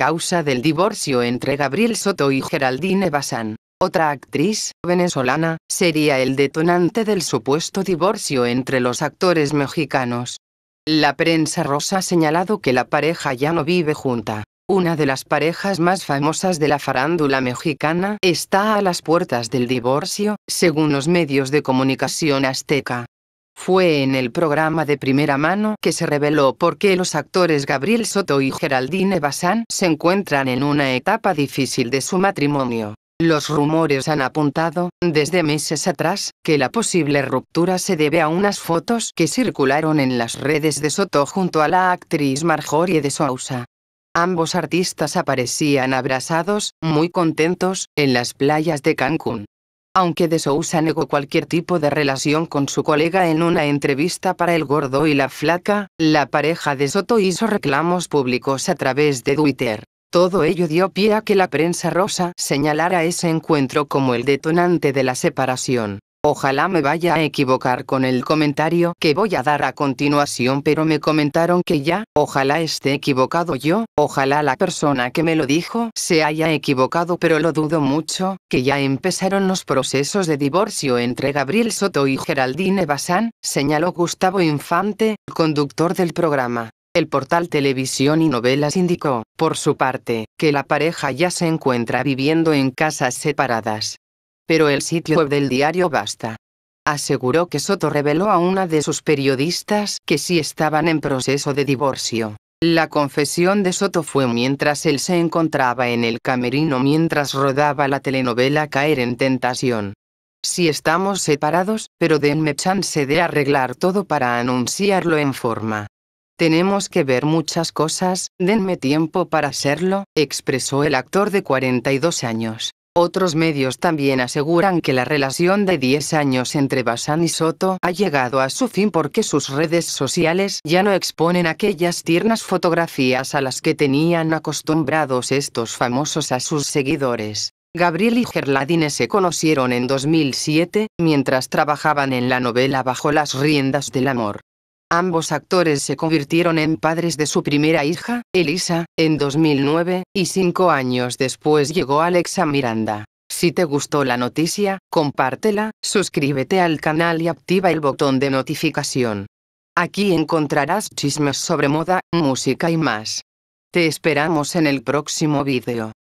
causa del divorcio entre Gabriel Soto y Geraldine Bazán. Otra actriz venezolana sería el detonante del supuesto divorcio entre los actores mexicanos. La prensa rosa ha señalado que la pareja ya no vive junta. Una de las parejas más famosas de la farándula mexicana está a las puertas del divorcio, según los medios de comunicación azteca. Fue en el programa de primera mano que se reveló por qué los actores Gabriel Soto y Geraldine Bazán se encuentran en una etapa difícil de su matrimonio. Los rumores han apuntado, desde meses atrás, que la posible ruptura se debe a unas fotos que circularon en las redes de Soto junto a la actriz Marjorie de Sousa. Ambos artistas aparecían abrazados, muy contentos, en las playas de Cancún aunque de Sousa negó cualquier tipo de relación con su colega en una entrevista para El Gordo y la Flaca, la pareja de Soto hizo reclamos públicos a través de Twitter. Todo ello dio pie a que la prensa rosa señalara ese encuentro como el detonante de la separación. Ojalá me vaya a equivocar con el comentario que voy a dar a continuación pero me comentaron que ya, ojalá esté equivocado yo, ojalá la persona que me lo dijo se haya equivocado pero lo dudo mucho, que ya empezaron los procesos de divorcio entre Gabriel Soto y Geraldine Bazán, señaló Gustavo Infante, conductor del programa. El portal Televisión y Novelas indicó, por su parte, que la pareja ya se encuentra viviendo en casas separadas pero el sitio web del diario Basta aseguró que Soto reveló a una de sus periodistas que sí estaban en proceso de divorcio. La confesión de Soto fue mientras él se encontraba en el camerino mientras rodaba la telenovela Caer en Tentación. Si estamos separados, pero denme chance de arreglar todo para anunciarlo en forma. Tenemos que ver muchas cosas, denme tiempo para hacerlo, expresó el actor de 42 años. Otros medios también aseguran que la relación de 10 años entre Bazán y Soto ha llegado a su fin porque sus redes sociales ya no exponen aquellas tiernas fotografías a las que tenían acostumbrados estos famosos a sus seguidores. Gabriel y Gerladine se conocieron en 2007, mientras trabajaban en la novela Bajo las riendas del amor. Ambos actores se convirtieron en padres de su primera hija, Elisa, en 2009, y cinco años después llegó Alexa Miranda. Si te gustó la noticia, compártela, suscríbete al canal y activa el botón de notificación. Aquí encontrarás chismes sobre moda, música y más. Te esperamos en el próximo vídeo.